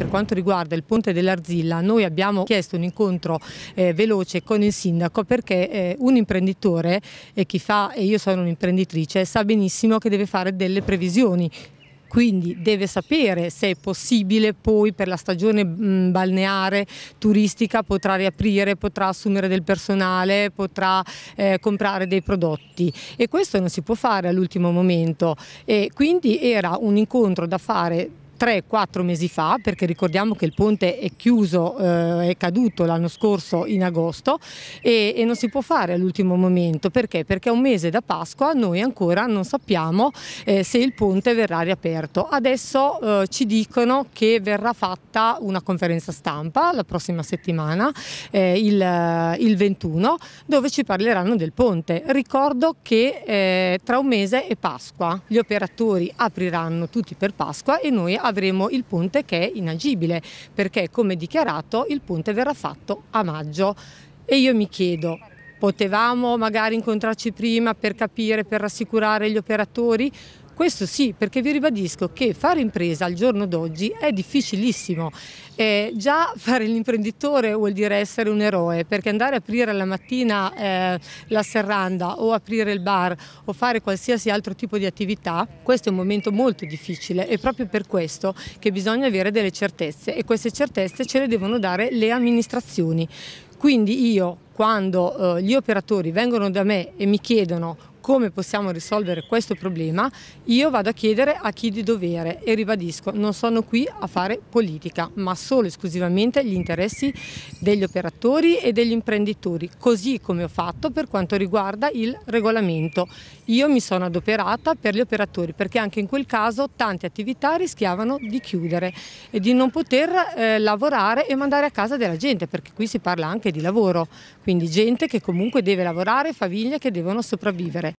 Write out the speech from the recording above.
Per quanto riguarda il ponte dell'Arzilla, noi abbiamo chiesto un incontro eh, veloce con il sindaco perché eh, un imprenditore, e chi fa, e io sono un'imprenditrice, sa benissimo che deve fare delle previsioni quindi deve sapere se è possibile poi per la stagione mm, balneare turistica potrà riaprire, potrà assumere del personale, potrà eh, comprare dei prodotti e questo non si può fare all'ultimo momento e quindi era un incontro da fare 3-4 mesi fa, perché ricordiamo che il ponte è chiuso, eh, è caduto l'anno scorso in agosto e, e non si può fare all'ultimo momento, perché? Perché a un mese da Pasqua noi ancora non sappiamo eh, se il ponte verrà riaperto. Adesso eh, ci dicono che verrà fatta una conferenza stampa la prossima settimana, eh, il, eh, il, 21, dove ci parleranno del ponte. Ricordo che eh, tra un mese è Pasqua, gli operatori apriranno tutti per Pasqua e noi abbiamo avremo il ponte che è inagibile perché come dichiarato il ponte verrà fatto a maggio e io mi chiedo potevamo magari incontrarci prima per capire, per rassicurare gli operatori questo sì, perché vi ribadisco che fare impresa al giorno d'oggi è difficilissimo. Eh, già fare l'imprenditore vuol dire essere un eroe, perché andare a aprire la mattina eh, la serranda o aprire il bar o fare qualsiasi altro tipo di attività, questo è un momento molto difficile È proprio per questo che bisogna avere delle certezze e queste certezze ce le devono dare le amministrazioni. Quindi io quando eh, gli operatori vengono da me e mi chiedono come possiamo risolvere questo problema, io vado a chiedere a chi di dovere e ribadisco, non sono qui a fare politica, ma solo e esclusivamente gli interessi degli operatori e degli imprenditori, così come ho fatto per quanto riguarda il regolamento. Io mi sono adoperata per gli operatori perché anche in quel caso tante attività rischiavano di chiudere e di non poter eh, lavorare e mandare a casa della gente, perché qui si parla anche di lavoro, quindi gente che comunque deve lavorare, famiglie che devono sopravvivere.